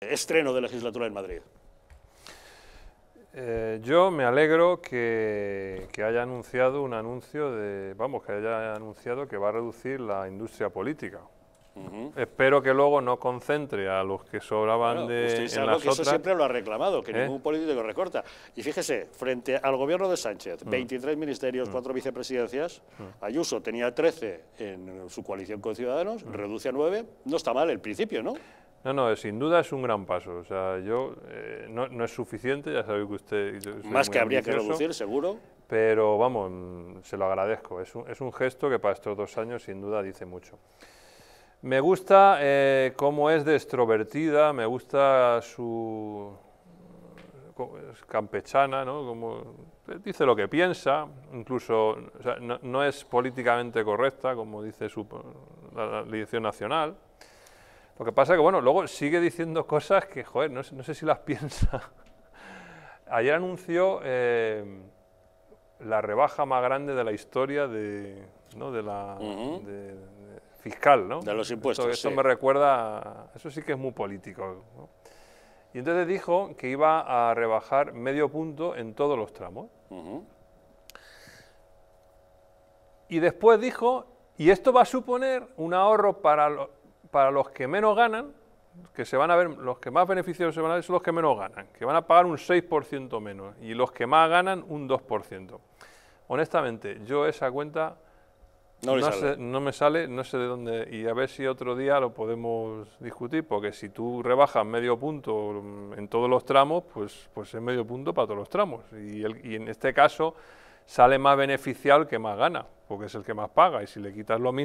estreno de legislatura en Madrid. Eh, yo me alegro que, haya anunciado un anuncio de, vamos, que haya anunciado que va a reducir la industria política, Espero que luego no concentre a los que sobraban de. que eso siempre lo ha reclamado, que ¿Eh? ningún político recorta. Y fíjese, frente al gobierno de Sánchez, 23 mm. ministerios, mm. cuatro 4 vicepresidencias, mm. Ayuso tenía 13 en su coalición con Ciudadanos, reduce a 9. No está mal el principio, ¿no? No, no, sin duda es un gran paso. O sea, yo eh, no, es suficiente, ya sabéis que usted. Más que habría que reducir, seguro pero vamos, se lo agradezco. es un, gesto que para estos dos años sin duda dice mucho. Me gusta eh, cómo es de extrovertida, me gusta su campechana, ¿no? Como dice lo que piensa, incluso no, es políticamente correcta, como dice su, la, dirección nacional. Lo que pasa es que, bueno, luego sigue diciendo cosas que, joder, no, sé si las piensa. Ayer anunció eh, la rebaja más grande de la historia de, ¿no? de la, de, fiscal, ¿no? De los impuestos. Esto, me recuerda, eso sí que es muy político. Y entonces dijo que iba a rebajar medio punto en todos los tramos. Y después dijo, y esto va a suponer un ahorro para, para los que menos ganan, que se van a ver, los que más beneficios se van a ver son los que menos ganan, que van a pagar un 6% menos, y los que más ganan un 2%. Honestamente, yo esa cuenta no, me sale, no sé de dónde. Y a ver si otro día lo podemos discutir, porque si tú rebajas medio punto en todos los tramos, pues, pues es medio punto para todos los tramos. Y, y en este caso sale más beneficial que más gana, porque es el que más paga. Y si le quitas lo mismo...